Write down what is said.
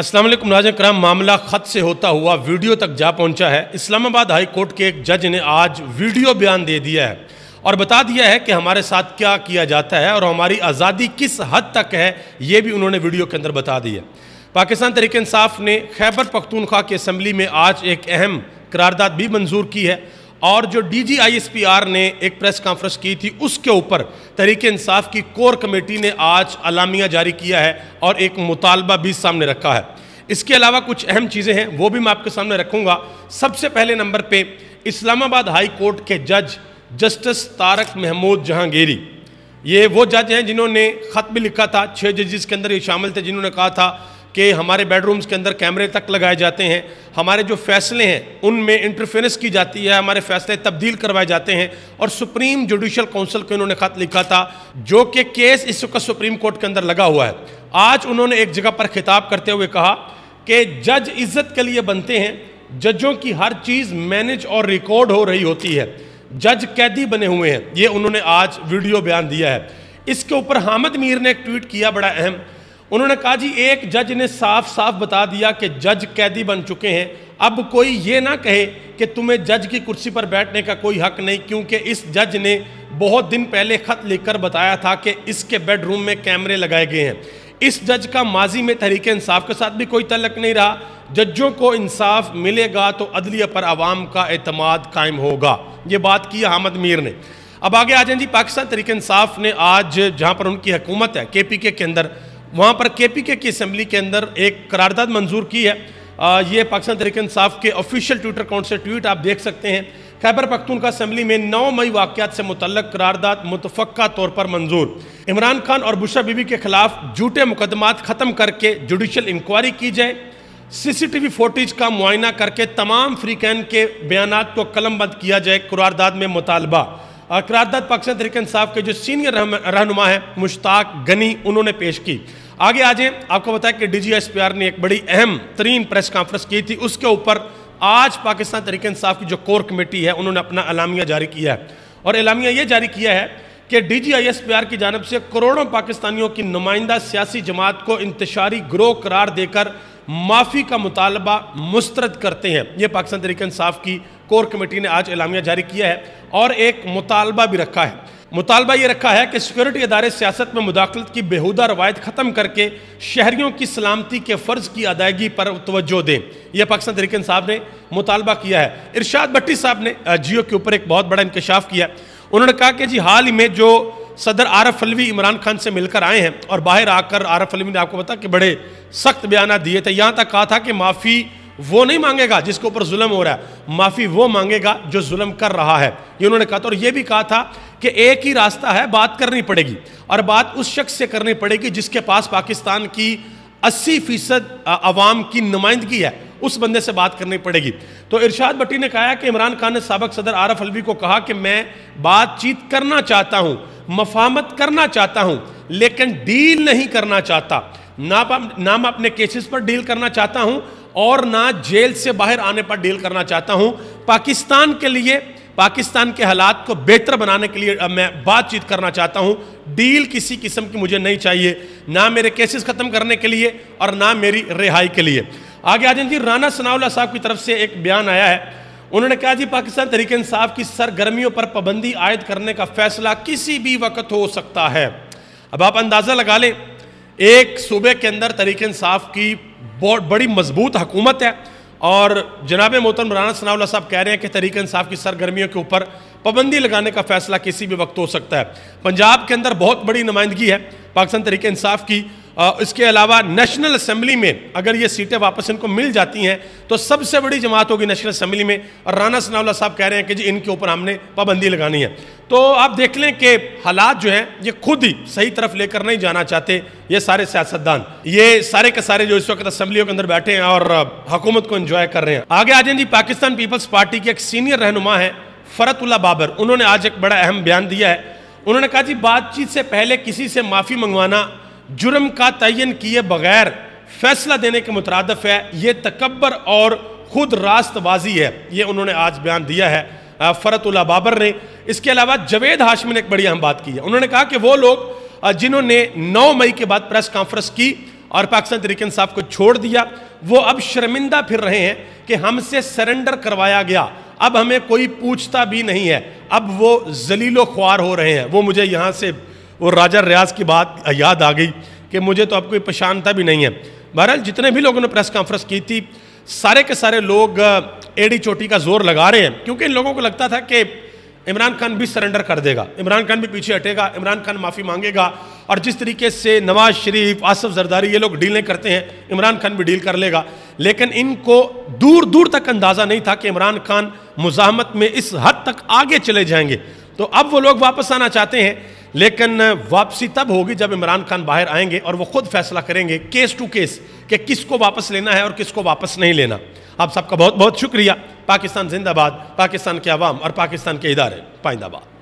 अस्सलाम वालेकुम नाजन कराम मामला ख़त से होता हुआ वीडियो तक जा पहुंचा है इस्लामाबाद हाई कोर्ट के एक जज ने आज वीडियो बयान दे दिया है और बता दिया है कि हमारे साथ क्या किया जाता है और हमारी आज़ादी किस हद तक है ये भी उन्होंने वीडियो के अंदर बता दिया पाकिस्तान तरीके इंसाफ ने खैबर पख्तूनख्वा की असम्बली में आज एक अहम करारदाद भी मंजूर की है और जो डीजीआईएसपीआर ने एक प्रेस कॉन्फ्रेंस की थी उसके ऊपर तरीके इंसाफ की कोर कमेटी ने आज अलामिया जारी किया है और एक मुतालबा भी सामने रखा है इसके अलावा कुछ अहम चीज़ें हैं वो भी मैं आपके सामने रखूँगा सबसे पहले नंबर पे इस्लामाबाद हाई कोर्ट के जज जस्टिस तारक महमूद जहांगीरी ये वो जज हैं जिन्होंने ख़त भी लिखा था छः जजिस के अंदर ये शामिल थे जिन्होंने कहा था कि हमारे बेडरूम्स के अंदर कैमरे तक लगाए जाते हैं हमारे जो फैसले हैं उनमें इंटरफेरेंस की जाती है हमारे फैसले तब्दील करवाए जाते हैं और सुप्रीम जुडिशल काउंसिल को इन्होंने खत लिखा था जो कि के केस इस वक्त सुप्रीम कोर्ट के अंदर लगा हुआ है आज उन्होंने एक जगह पर खिताब करते हुए कहा कि जज इज्जत के लिए बनते हैं जजों की हर चीज़ मैनेज और रिकॉर्ड हो रही होती है जज कैदी बने हुए हैं ये उन्होंने आज वीडियो बयान दिया है इसके ऊपर हामिद मीर ने एक ट्वीट किया बड़ा अहम उन्होंने कहा जी एक जज ने साफ साफ बता दिया कि जज कैदी बन चुके हैं अब कोई ये ना कहे कि तुम्हें जज की कुर्सी पर बैठने का कोई हक नहीं क्योंकि इस जज ने बहुत दिन पहले ख़त लिखकर बताया था कि इसके बेडरूम में कैमरे लगाए गए हैं इस जज का माजी में तहरीक इंसाफ के साथ भी कोई तलक नहीं रहा जजों को इंसाफ मिलेगा तो अदलिया पर आवाम का अतमाद कायम होगा ये बात की हामद मीर ने अब आगे आ जाए जी पाकिस्तान तरीक इंसाफ ने आज जहाँ पर उनकी हुकूमत है के पी के अंदर वहाँ पर के पी के की असम्बली के अंदर एक करारदाद मंजूर की है आ, ये पाकिस्तान तरीके इंसाफ के ऑफिशियल ट्विटर अकाउंट से ट्वीट आप देख सकते हैं खैबर पख्तूनखा असम्बली में नौ मई वाक़ात से मुतल करारदाद मुतफ़ा तौर पर मंजूर इमरान खान और बुशा बीबी के खिलाफ झूठे मुकदमा ख़त्म करके जुडिशल इंक्वायरी की जाए सीसीटीवी फोटेज का मुआयना करके तमाम फ्रीकैन के बयान को कलम बंद किया जाए करारदाद में मुतालबा करारदाद पाकिस्तान तरीकन इंसाफ के जो सीनियर रहनुमा है मुश्ताक गनी उन्होंने पेश की आगे आज आपको बताया कि D G S P R ने एक बड़ी अहम तरीन प्रेस कॉन्फ्रेंस की थी उसके ऊपर आज पाकिस्तान तरीके इंसाफ की जो कोर कमेटी है उन्होंने अपना अलामिया जारी किया है और अलामिया ये जारी किया है कि D G I S P R की जानब से करोड़ों पाकिस्तानियों की नुमाइंदा सियासी जमात को इंतशारी ग्रोह करार देकर माफ़ी का मुतालबा मुस्तरद करते हैं ये पाकिस्तान तरीक इंसाफ की कोर कमेटी ने आज एलामिया जारी किया है और एक मुतालबा भी रखा है मुतालबा ये रखा है कि सिक्योरिटी अदारे सियासत में मुदाखलत की बेहूदा रवायत ख़त्म करके शहरीों की सलामती के फ़र्ज़ की अदायगी पर तोज्जो दें यह पाकिस्तान तरीक साहब ने मुतालबा किया है इरशाद भट्टी साहब ने जियो के ऊपर एक बहुत बड़ा इंकशाफ किया उन्होंने कहा कि जी हाल ही में जो सदर आरफ अलवी इमरान खान से मिलकर आए हैं और बाहर आकर आरफ अलवी ने आपको बता कि बड़े सख्त बयान दिए थे यहाँ तक कहा था कि माफ़ी वो नहीं मांगेगा जिसके ऊपर जुल्म हो रहा है माफ़ी वो मांगेगा जो जुल्म कर रहा है ये उन्होंने कहा था और ये भी कहा था कि एक ही रास्ता है बात करनी पड़ेगी और बात उस शख्स से करनी पड़ेगी जिसके पास पाकिस्तान की अस्सी फीसद आवाम की नुमाइंदगी है उस बंदे से बात करनी पड़ेगी तो इरशाद भट्टी ने कहा कि इमरान खान ने सबक सदर आरफ अलवी को कहा कि मैं बातचीत करना चाहता हूँ मफामत करना चाहता हूं लेकिन डील नहीं करना चाहता ना ना मैं अपने केसेस पर डील करना चाहता हूं और ना जेल से बाहर आने पर डील करना चाहता हूं पाकिस्तान के लिए पाकिस्तान के हालात को बेहतर बनाने के लिए मैं बातचीत करना चाहता हूं डील किसी किस्म की मुझे नहीं चाहिए ना मेरे केसेस ख़त्म करने के लिए और ना मेरी रिहाई के लिए आगे आ जाए राना सनाउल्ला साहब की तरफ से एक बयान आया है उन्होंने कहा जी पाकिस्तान तरीके इंसाफ की सरगर्मियों पर पाबंदी आयद करने का फैसला किसी भी वक्त हो सकता है अब आप अंदाज़ा लगा लें एक सूबे के अंदर तरीके इंसाफ की बहुत बड़ी मजबूत हकूमत है और जनाब मोहतरम राना सनाउल्ला साहब कह रहे हैं कि तरीके इंसाफ की सरगर्मियों के ऊपर पाबंदी लगाने का फैसला किसी भी वक्त हो सकता है पंजाब के अंदर बहुत बड़ी नुमाइंदगी है पाकिस्तान तरीके इंसाफ की इसके अलावा नेशनल असम्बली में अगर ये सीटें वापस इनको मिल जाती हैं तो सबसे बड़ी जमात होगी नेशनल असम्बली में और राना सनावला साहब कह रहे हैं कि जी इनके ऊपर हमने पाबंदी लगानी है तो आप देख लें कि हालात जो हैं ये खुद ही सही तरफ लेकर नहीं जाना चाहते ये सारे सियासतदान ये सारे के सारे जो इस वक्त असम्बलियों के अंदर बैठे हैं और हुकूमत को इन्जॉय कर रहे हैं आगे आ जाए जी पाकिस्तान पीपल्स पार्टी के एक सीनियर रहनुमा है फ़रतुल्ला बाबर उन्होंने आज एक बड़ा अहम बयान दिया है उन्होंने कहा जी बातचीत से पहले किसी से माफ़ी मंगवाना जुर्म का तयन किए बगैर फैसला देने के मुतरदफ है ये तकबर और खुद रास्तबाजी है ये उन्होंने आज बयान दिया है फ़रतुल्ला बाबर ने इसके अलावा जवेद हाशमी ने एक बड़ी अहम बात की है उन्होंने कहा कि वो लोग जिन्होंने 9 मई के बाद प्रेस कॉन्फ्रेंस की और पाकिस्तान तरीके साहब को छोड़ दिया वो अब शर्मिंदा फिर रहे हैं कि हमसे सरेंडर करवाया गया अब हमें कोई पूछता भी नहीं है अब वो जलीलो ख्वार हो रहे हैं वो मुझे यहाँ से और राजा रियाज की बात याद आ गई कि मुझे तो अब कोई पहचानता भी नहीं है बहरहाल जितने भी लोगों ने प्रेस कॉन्फ्रेंस की थी सारे के सारे लोग एडी चोटी का जोर लगा रहे हैं क्योंकि इन लोगों को लगता था कि इमरान खान भी सरेंडर कर देगा इमरान खान भी पीछे हटेगा इमरान खान माफ़ी मांगेगा और जिस तरीके से नवाज शरीफ आसफ जरदारी ये लोग डीलें करते हैं इमरान खान भी डील कर लेगा लेकिन इनको दूर दूर तक अंदाज़ा नहीं था कि इमरान खान मुजामत में इस हद तक आगे चले जाएंगे तो अब वो लोग वापस आना चाहते हैं लेकिन वापसी तब होगी जब इमरान खान बाहर आएंगे और वो खुद फैसला करेंगे केस टू केस कि किसको वापस लेना है और किसको वापस नहीं लेना आप सबका बहुत बहुत शुक्रिया पाकिस्तान जिंदाबाद पाकिस्तान के आवाम और पाकिस्तान के इदारे पाइंदाबाद